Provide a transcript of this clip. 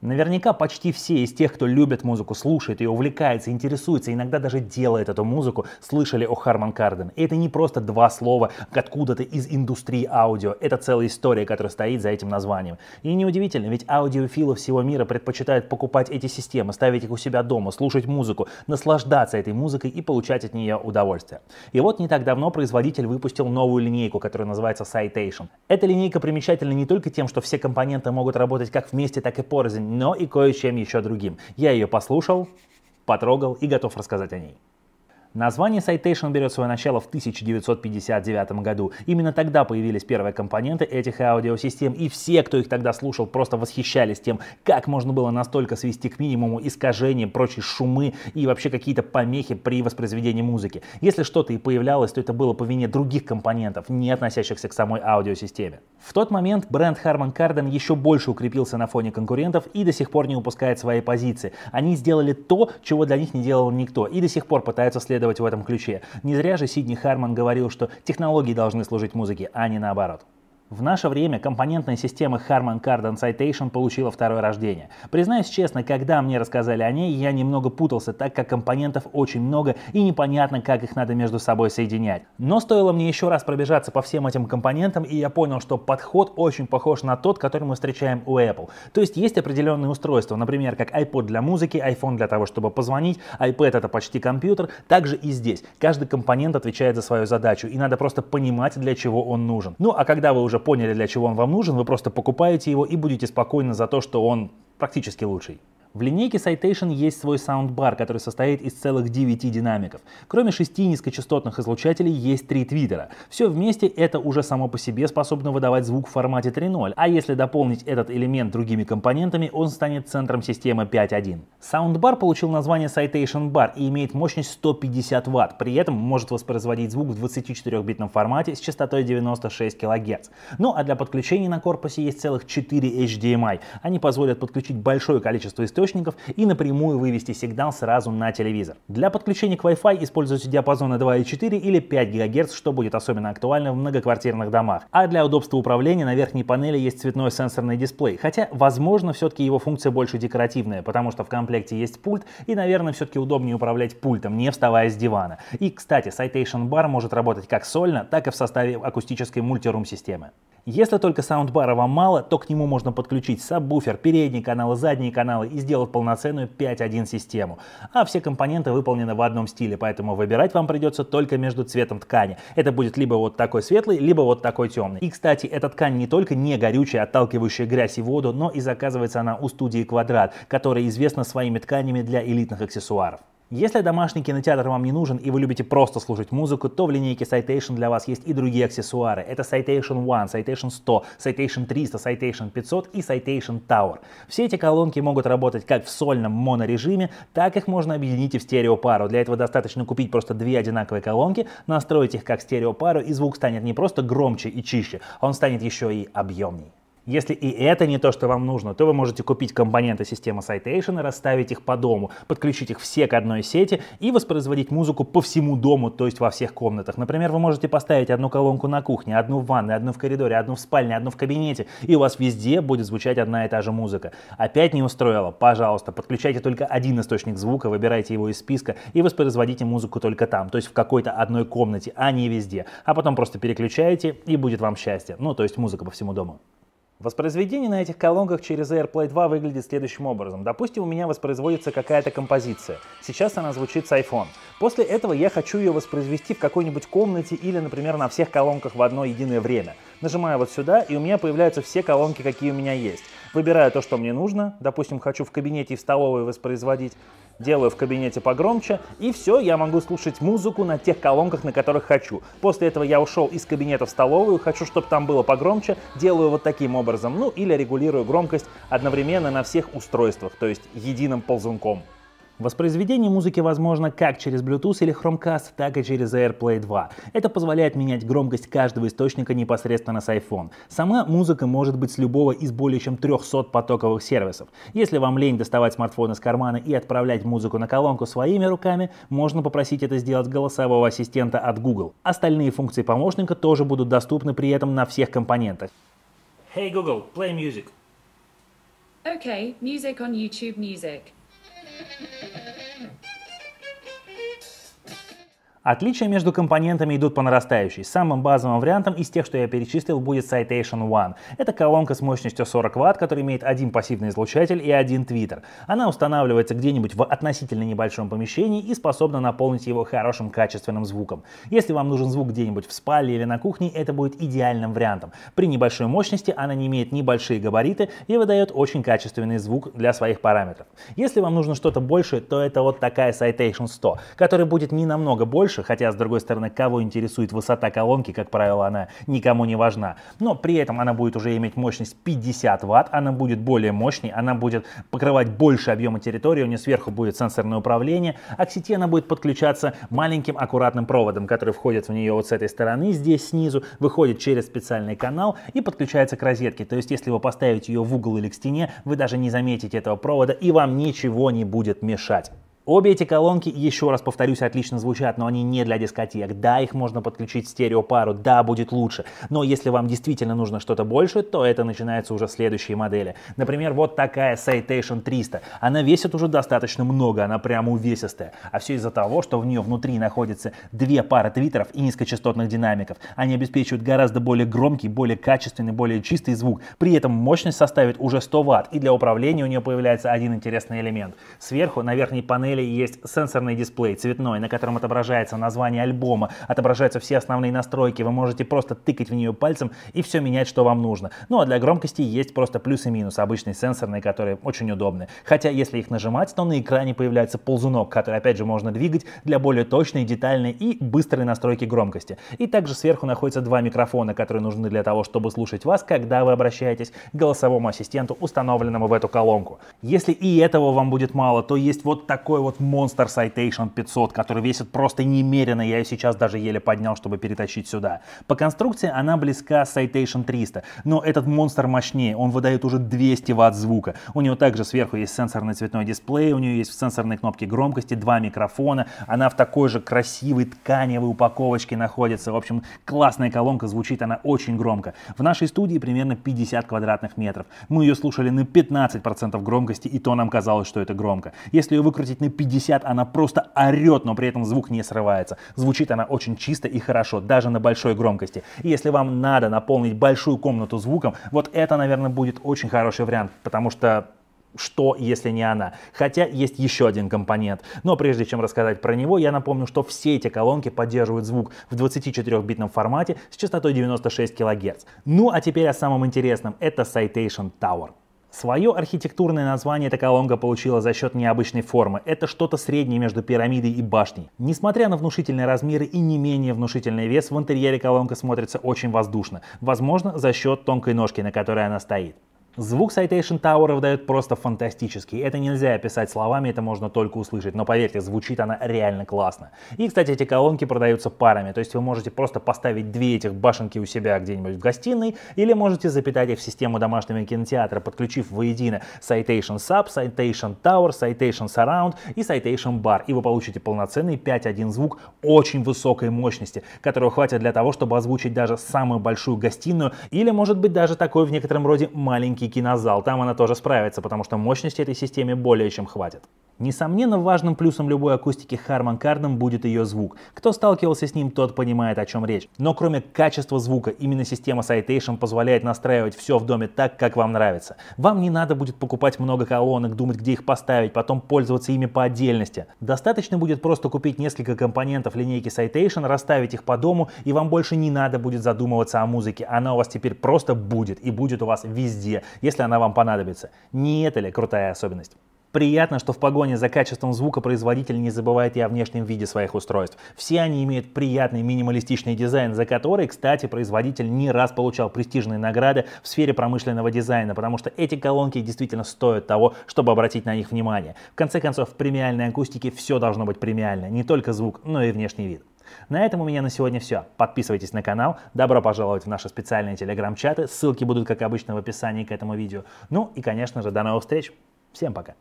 Наверняка почти все из тех, кто любит музыку, слушает ее, увлекается, интересуется, иногда даже делает эту музыку, слышали о Харман Карден. И это не просто два слова откуда-то из индустрии аудио. Это целая история, которая стоит за этим названием. И неудивительно, ведь аудиофилы всего мира предпочитают покупать эти системы, ставить их у себя дома, слушать музыку, наслаждаться этой музыкой и получать от нее удовольствие. И вот не так давно производитель выпустил новую линейку, которая называется Citation. Эта линейка примечательна не только тем, что все компоненты могут работать как вместе, так и порознь, но и кое-чем еще другим. Я ее послушал, потрогал и готов рассказать о ней. Название Citation берет свое начало в 1959 году. Именно тогда появились первые компоненты этих аудиосистем, и все, кто их тогда слушал, просто восхищались тем, как можно было настолько свести к минимуму искажения, прочие шумы и вообще какие-то помехи при воспроизведении музыки. Если что-то и появлялось, то это было по вине других компонентов, не относящихся к самой аудиосистеме. В тот момент бренд Harman Kardon еще больше укрепился на фоне конкурентов и до сих пор не упускает свои позиции. Они сделали то, чего для них не делал никто, и до сих пор пытаются следовать следовать в этом ключе. Не зря же Сидни Харман говорил, что технологии должны служить музыке, а не наоборот. В наше время компонентная система Harman Kardon Citation получила второе рождение. Признаюсь честно, когда мне рассказали о ней, я немного путался, так как компонентов очень много и непонятно, как их надо между собой соединять. Но стоило мне еще раз пробежаться по всем этим компонентам, и я понял, что подход очень похож на тот, который мы встречаем у Apple. То есть есть определенные устройства, например, как iPod для музыки, iPhone для того, чтобы позвонить, iPad это почти компьютер, также и здесь. Каждый компонент отвечает за свою задачу, и надо просто понимать, для чего он нужен. Ну а когда вы уже поняли, для чего он вам нужен, вы просто покупаете его и будете спокойны за то, что он практически лучший. В линейке Citation есть свой саундбар, который состоит из целых 9 динамиков. Кроме шести низкочастотных излучателей есть три твиттера. Все вместе это уже само по себе способно выдавать звук в формате 3.0, а если дополнить этот элемент другими компонентами, он станет центром системы 5.1. Саундбар получил название Citation Bar и имеет мощность 150 Вт, при этом может воспроизводить звук в 24-битном формате с частотой 96 кГц. Ну а для подключения на корпусе есть целых 4 HDMI. Эм Они позволят подключить большое количество источников источников и напрямую вывести сигнал сразу на телевизор. Для подключения к Wi-Fi используйте диапазоны 2,4 или 5 ГГц, что будет особенно актуально в многоквартирных домах. А для удобства управления на верхней панели есть цветной сенсорный дисплей, хотя, возможно, все-таки его функция больше декоративная, потому что в комплекте есть пульт, и, наверное, все-таки удобнее управлять пультом, не вставая с дивана. И, кстати, Citation Bar может работать как сольно, так и в составе акустической мультирум-системы. Если только саундбара вам мало, то к нему можно подключить сабвуфер, передние каналы, задние каналы и сделать полноценную 5.1 систему. А все компоненты выполнены в одном стиле, поэтому выбирать вам придется только между цветом ткани. Это будет либо вот такой светлый, либо вот такой темный. И, кстати, эта ткань не только не горючая, отталкивающая грязь и воду, но и заказывается она у студии «Квадрат», которая известна своими тканями для элитных аксессуаров. Если домашний кинотеатр вам не нужен и вы любите просто слушать музыку, то в линейке Citation для вас есть и другие аксессуары. Это Citation One, Citation 100, Citation 300, Citation 500 и Citation Tower. Все эти колонки могут работать как в сольном монорежиме, так их можно объединить и в стереопару. Для этого достаточно купить просто две одинаковые колонки, настроить их как стереопару, и звук станет не просто громче и чище, он станет еще и объемнее. Если и это не то, что вам нужно, то вы можете купить компоненты системы Citation, расставить их по дому, подключить их все к одной сети и воспроизводить музыку по всему дому, то есть во всех комнатах. Например, вы можете поставить одну колонку на кухне, одну в ванной, одну в коридоре, одну в спальне, одну в кабинете, и у вас везде будет звучать одна и та же музыка. Опять не устроило? Пожалуйста, подключайте только один источник звука, выбирайте его из списка и воспроизводите музыку только там, то есть в какой-то одной комнате, а не везде. А потом просто переключаете и будет вам счастье. Ну, то есть музыка по всему дому. Воспроизведение на этих колонках через AirPlay 2 выглядит следующим образом. Допустим, у меня воспроизводится какая-то композиция. Сейчас она звучит с iPhone. После этого я хочу ее воспроизвести в какой-нибудь комнате или, например, на всех колонках в одно единое время. Нажимаю вот сюда, и у меня появляются все колонки, какие у меня есть. Выбираю то, что мне нужно. Допустим, хочу в кабинете и в столовой воспроизводить делаю в кабинете погромче, и все, я могу слушать музыку на тех колонках, на которых хочу. После этого я ушел из кабинета в столовую, хочу, чтобы там было погромче, делаю вот таким образом, ну или регулирую громкость одновременно на всех устройствах, то есть единым ползунком. Воспроизведение музыки возможно как через Bluetooth или Chromecast, так и через AirPlay 2. Это позволяет менять громкость каждого источника непосредственно с iPhone. Сама музыка может быть с любого из более чем 300 потоковых сервисов. Если вам лень доставать смартфон из кармана и отправлять музыку на колонку своими руками, можно попросить это сделать голосового ассистента от Google. Остальные функции помощника тоже будут доступны при этом на всех компонентах. Hey Google, play music. Okay, music on YouTube Music. Отличия между компонентами идут по нарастающей. Самым базовым вариантом из тех, что я перечислил, будет Citation One. Это колонка с мощностью 40 Вт, которая имеет один пассивный излучатель и один твиттер. Она устанавливается где-нибудь в относительно небольшом помещении и способна наполнить его хорошим качественным звуком. Если вам нужен звук где-нибудь в спальне или на кухне, это будет идеальным вариантом. При небольшой мощности она не имеет небольшие габариты и выдает очень качественный звук для своих параметров. Если вам нужно что-то большее, то это вот такая Citation 100, которая будет не намного больше, больше, хотя, с другой стороны, кого интересует высота колонки, как правило, она никому не важна. Но при этом она будет уже иметь мощность 50 Вт, она будет более мощной, она будет покрывать больше объема территории, у нее сверху будет сенсорное управление, а к сети она будет подключаться маленьким аккуратным проводом, который входит в нее вот с этой стороны, здесь снизу, выходит через специальный канал и подключается к розетке. То есть, если вы поставите ее в угол или к стене, вы даже не заметите этого провода и вам ничего не будет мешать. Обе эти колонки, еще раз повторюсь, отлично звучат, но они не для дискотек. Да, их можно подключить в стереопару, да, будет лучше. Но если вам действительно нужно что-то больше, то это начинаются уже следующие модели. Например, вот такая Citation 300. Она весит уже достаточно много, она прямо увесистая. А все из-за того, что в нее внутри находятся две пары твиттеров и низкочастотных динамиков. Они обеспечивают гораздо более громкий, более качественный, более чистый звук. При этом мощность составит уже 100 Вт. И для управления у нее появляется один интересный элемент. Сверху на верхней панели модели есть сенсорный дисплей цветной, на котором отображается название альбома, отображаются все основные настройки. Вы можете просто тыкать в нее пальцем и все менять, что вам нужно. Ну а для громкости есть просто плюс и минус, обычные сенсорные, которые очень удобны. Хотя если их нажимать, то на экране появляется ползунок, который опять же можно двигать для более точной, детальной и быстрой настройки громкости. И также сверху находятся два микрофона, которые нужны для того, чтобы слушать вас, когда вы обращаетесь к голосовому ассистенту, установленному в эту колонку. Если и этого вам будет мало, то есть вот такой такой вот монстр Citation 500, который весит просто немерено, я ее сейчас даже еле поднял, чтобы перетащить сюда. По конструкции она близка Citation 300, но этот монстр мощнее, он выдает уже 200 ватт звука. У него также сверху есть сенсорный цветной дисплей, у нее есть сенсорные кнопки громкости, два микрофона, она в такой же красивой тканевой упаковочке находится. В общем, классная колонка, звучит она очень громко. В нашей студии примерно 50 квадратных метров. Мы ее слушали на 15% громкости, и то нам казалось, что это громко. Если ее выкрутить на 50 она просто орет, но при этом звук не срывается. Звучит она очень чисто и хорошо, даже на большой громкости. И если вам надо наполнить большую комнату звуком, вот это, наверное, будет очень хороший вариант, потому что что, если не она. Хотя есть еще один компонент. Но прежде чем рассказать про него, я напомню, что все эти колонки поддерживают звук в 24-битном формате с частотой 96 кГц. Ну а теперь о самом интересном. Это Citation Tower. Свое архитектурное название Такалонга получила за счет необычной формы. Это что-то среднее между пирамидой и башней. Несмотря на внушительные размеры и не менее внушительный вес, в интерьере колонка смотрится очень воздушно. Возможно, за счет тонкой ножки, на которой она стоит. Звук Citation Tower дает просто фантастический. Это нельзя описать словами, это можно только услышать. Но поверьте, звучит она реально классно. И, кстати, эти колонки продаются парами. То есть вы можете просто поставить две этих башенки у себя где-нибудь в гостиной, или можете запитать их в систему домашнего кинотеатра, подключив воедино Citation Sub, Citation Tower, Citation Surround и Citation Bar. И вы получите полноценный 5.1 звук очень высокой мощности, которого хватит для того, чтобы озвучить даже самую большую гостиную, или, может быть, даже такой в некотором роде маленький маленький кинозал. Там она тоже справится, потому что мощности этой системе более чем хватит. Несомненно, важным плюсом любой акустики Harman Kardon будет ее звук. Кто сталкивался с ним, тот понимает, о чем речь. Но кроме качества звука, именно система Citation позволяет настраивать все в доме так, как вам нравится. Вам не надо будет покупать много колонок, думать, где их поставить, потом пользоваться ими по отдельности. Достаточно будет просто купить несколько компонентов линейки Citation, расставить их по дому, и вам больше не надо будет задумываться о музыке. Она у вас теперь просто будет, и будет у вас везде, если она вам понадобится. Не это ли крутая особенность? Приятно, что в погоне за качеством звука производитель не забывает и о внешнем виде своих устройств. Все они имеют приятный минималистичный дизайн, за который, кстати, производитель не раз получал престижные награды в сфере промышленного дизайна, потому что эти колонки действительно стоят того, чтобы обратить на них внимание. В конце концов, в премиальной акустике все должно быть премиально, не только звук, но и внешний вид. На этом у меня на сегодня все. Подписывайтесь на канал, добро пожаловать в наши специальные телеграм-чаты, ссылки будут, как обычно, в описании к этому видео. Ну и, конечно же, до новых встреч. Всем пока.